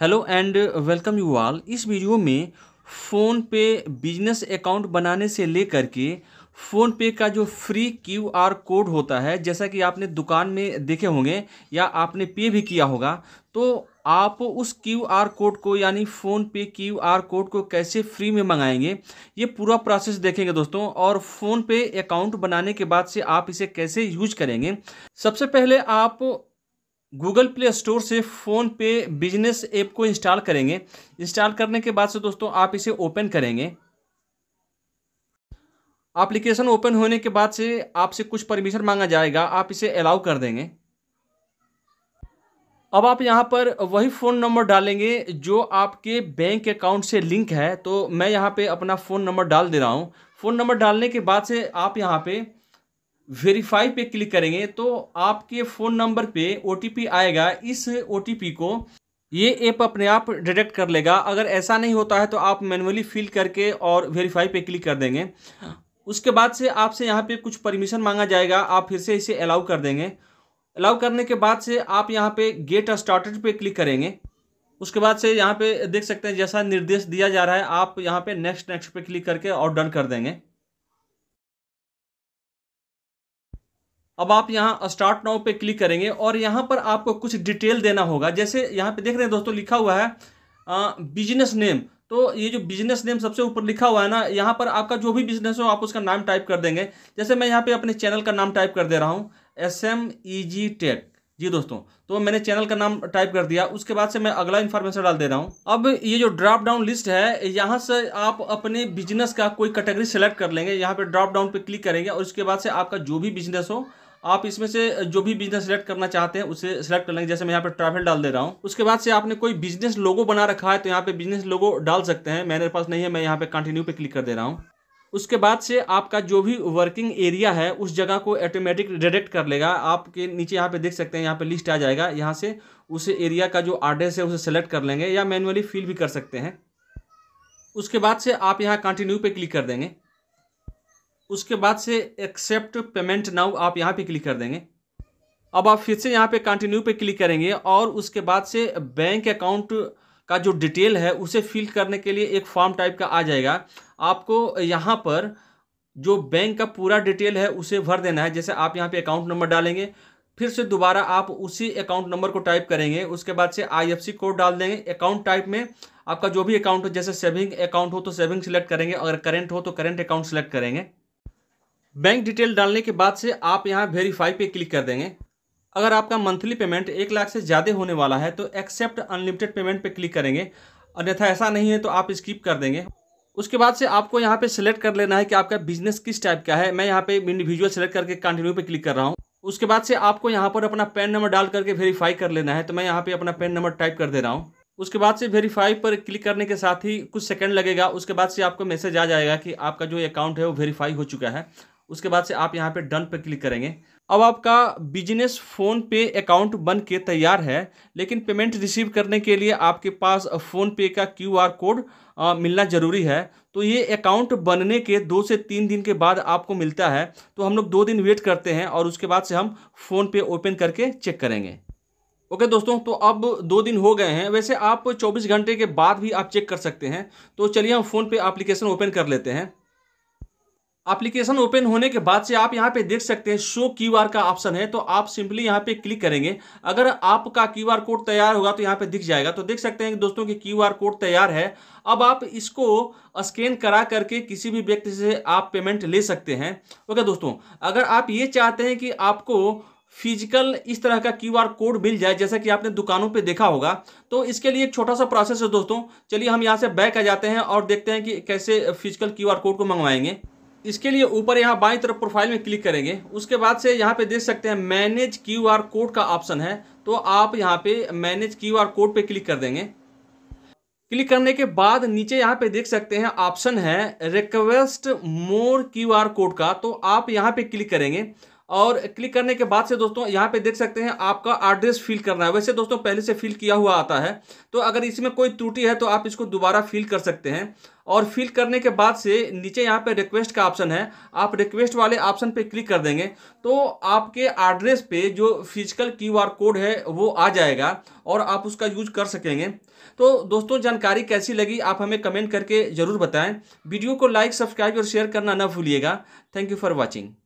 hello and welcome you all इस video में PhonePe business account बनाने से लेकर के फ़ोन पे का जो फ्री क्यू आर कोड होता है जैसा कि आपने दुकान में देखे होंगे या आपने पे भी किया होगा तो आप उस क्यू आर कोड को यानी फ़ोन पे क्यू आर कोड को कैसे फ्री में मंगाएंगे ये पूरा प्रोसेस देखेंगे दोस्तों और फ़ोन पे अकाउंट बनाने के बाद से आप इसे कैसे यूज करेंगे सबसे पहले आप गूगल प्ले स्टोर से फ़ोन पे बिजनेस ऐप को इंस्टॉल करेंगे इंस्टॉल करने के बाद से दोस्तों आप इसे ओपन करेंगे एप्लीकेशन ओपन होने के बाद से आपसे कुछ परमिशन मांगा जाएगा आप इसे अलाउ कर देंगे अब आप यहाँ पर वही फ़ोन नंबर डालेंगे जो आपके बैंक अकाउंट से लिंक है तो मैं यहाँ पे अपना फ़ोन नंबर डाल दे रहा हूँ फ़ोन नंबर डालने के बाद से आप यहाँ पे वेरीफाई पे क्लिक करेंगे तो आपके फ़ोन नंबर पे ओ आएगा इस ओ को ये ऐप अपने आप डिटेक्ट कर लेगा अगर ऐसा नहीं होता है तो आप मैनुअली फिल करके और वेरीफाई पे क्लिक कर देंगे उसके बाद से आपसे यहाँ पे कुछ परमिशन मांगा जाएगा आप फिर से इसे अलाउ कर देंगे अलाउ करने के बाद से आप यहाँ पे गेट स्टार्टेड पे क्लिक करेंगे उसके बाद से यहाँ पे देख सकते हैं जैसा निर्देश दिया जा रहा है आप यहाँ पे नेक्स्ट नेक्स्ट पे क्लिक करके और डन कर देंगे अब आप यहाँ स्टार्ट नाउ पे क्लिक करेंगे और यहाँ पर आपको कुछ डिटेल देना होगा जैसे यहाँ पे देख रहे हैं दोस्तों लिखा हुआ है बिजनेस नेम तो ये जो बिजनेस नेम सबसे ऊपर लिखा हुआ है ना यहाँ पर आपका जो भी बिजनेस हो आप उसका नाम टाइप कर देंगे जैसे मैं यहाँ पे अपने चैनल का नाम टाइप कर दे रहा हूँ S M E G tech जी दोस्तों तो मैंने चैनल का नाम टाइप कर दिया उसके बाद से मैं अगला इन्फॉर्मेशन डाल दे रहा हूँ अब ये जो ड्रॉप डाउन लिस्ट है यहाँ से आप अपने बिजनेस का कोई कैटेगरी सेलेक्ट कर लेंगे यहाँ पे ड्रॉप डाउन पे क्लिक करेंगे और उसके बाद से आपका जो भी बिजनेस हो आप इसमें से जो भी बिजनेस सेलेक्ट करना चाहते हैं उसे सेलेक्ट कर लेंगे जैसे मैं यहाँ पे ट्रैवल डाल दे रहा हूँ उसके बाद से आपने कोई बिजनेस लोगो बना रखा है तो यहाँ पे बिजनेस लोगो डाल सकते हैं मेरे पास नहीं है मैं यहाँ पे कंटिन्यू पे क्लिक कर दे रहा हूँ उसके बाद से आपका जो भी वर्किंग एरिया है उस जगह को ऑटोमेटिक डिडेक्ट कर लेगा आपके नीचे यहाँ पे देख सकते हैं यहाँ पे लिस्ट आ जाएगा यहाँ से उस एरिया का जो आर्डेस है उसे सेलेक्ट कर लेंगे या मैनुअली फिल भी कर सकते हैं उसके बाद से आप यहाँ कंटिन्यू पे क्लिक कर देंगे उसके बाद से एक्सेप्ट पेमेंट नाउ आप यहाँ पे क्लिक कर देंगे अब आप फिर से यहाँ पे कंटिन्यू पे क्लिक करेंगे और उसके बाद से बैंक अकाउंट का जो डिटेल है उसे फिल करने के लिए एक फॉर्म टाइप का आ जाएगा आपको यहाँ पर जो बैंक का पूरा डिटेल है उसे भर देना है जैसे आप यहाँ पे अकाउंट नंबर डालेंगे फिर से दोबारा आप उसी अकाउंट नंबर को टाइप करेंगे उसके बाद से आई कोड डाल देंगे अकाउंट टाइप में आपका जो भी अकाउंट हो जैसे सेविंग अकाउंट हो तो सेविंग सिलेक्ट करेंगे अगर करेंट हो तो करेंट अकाउंट सेलेक्ट करेंगे बैंक डिटेल डालने के बाद से आप यहाँ वेरीफाई पे क्लिक कर देंगे अगर आपका मंथली पेमेंट एक लाख से ज़्यादा होने वाला है तो एक्सेप्ट अनलिमिटेड पेमेंट पे क्लिक करेंगे अन्यथा ऐसा नहीं है तो आप स्किप कर देंगे उसके बाद से आपको यहाँ पे सिलेक्ट कर लेना है कि आपका बिजनेस किस टाइप का है मैं यहाँ पे इंडिविजुअल सेलेक्ट करके कंटिन्यू पे क्लिक कर रहा हूँ उसके बाद से आपको यहाँ पर अपना पेन नंबर डाल करके वेरीफाई कर लेना है तो मैं यहाँ पे अपना पेन नंबर टाइप कर दे रहा हूँ उसके बाद से वेरीफाई पर क्लिक करने के साथ ही कुछ सेकंड लगेगा उसके बाद से आपको मैसेज आ जाएगा कि आपका जो अकाउंट है वो वेरीफाई हो चुका है उसके बाद से आप यहाँ पे डन पे क्लिक करेंगे अब आपका बिजनेस फ़ोन पे अकाउंट बन के तैयार है लेकिन पेमेंट रिसीव करने के लिए आपके पास फ़ोन पे का क्यू आर कोड मिलना ज़रूरी है तो ये अकाउंट बनने के दो से तीन दिन के बाद आपको मिलता है तो हम लोग दो दिन वेट करते हैं और उसके बाद से हम फ़ोन पे ओपन करके चेक करेंगे ओके okay, दोस्तों तो अब दो दिन हो गए हैं वैसे आप 24 घंटे के बाद भी आप चेक कर सकते हैं तो चलिए हम फ़ोन पे एप्लीकेशन ओपन कर लेते हैं एप्लीकेशन ओपन होने के बाद से आप यहाँ पे देख सकते हैं शो क्यूआर का ऑप्शन है तो आप सिंपली यहाँ पे क्लिक करेंगे अगर आपका क्यूआर कोड तैयार होगा तो यहाँ पे दिख जाएगा तो देख सकते हैं कि दोस्तों कि क्यूआर कोड तैयार है अब आप इसको स्कैन करा करके किसी भी व्यक्ति से आप पेमेंट ले सकते हैं ओके दोस्तों अगर आप ये चाहते हैं कि आपको फिजिकल इस तरह का क्यू आर कोड मिल जाए जैसा कि आपने दुकानों पे देखा होगा तो इसके लिए एक छोटा सा प्रोसेस है दोस्तों चलिए हम यहाँ से बैक आ जाते हैं और देखते हैं कि कैसे फिजिकल क्यू आर कोड को मंगवाएंगे इसके लिए ऊपर यहाँ बाई तरफ प्रोफाइल में क्लिक करेंगे उसके बाद से यहाँ पे देख सकते हैं मैनेज क्यू आर कोड का ऑप्शन है तो आप यहाँ पे मैनेज क्यू आर कोड पे क्लिक कर देंगे क्लिक करने के बाद नीचे यहाँ पे देख सकते हैं ऑप्शन है request more Q R code का तो आप यहाँ पे क्लिक करेंगे और क्लिक करने के बाद से दोस्तों यहाँ पे देख सकते हैं आपका एड्रेस फिल करना है वैसे दोस्तों पहले से फिल किया हुआ आता है तो अगर इसमें कोई त्रुटि है तो आप इसको दोबारा फिल कर सकते हैं और फिल करने के बाद से नीचे यहाँ पे रिक्वेस्ट का ऑप्शन है आप रिक्वेस्ट वाले ऑप्शन पे क्लिक कर देंगे तो आपके एड्रेस पे जो फिजिकल क्यूआर कोड है वो आ जाएगा और आप उसका यूज कर सकेंगे तो दोस्तों जानकारी कैसी लगी आप हमें कमेंट करके ज़रूर बताएं वीडियो को लाइक सब्सक्राइब और शेयर करना ना भूलिएगा थैंक यू फॉर वॉचिंग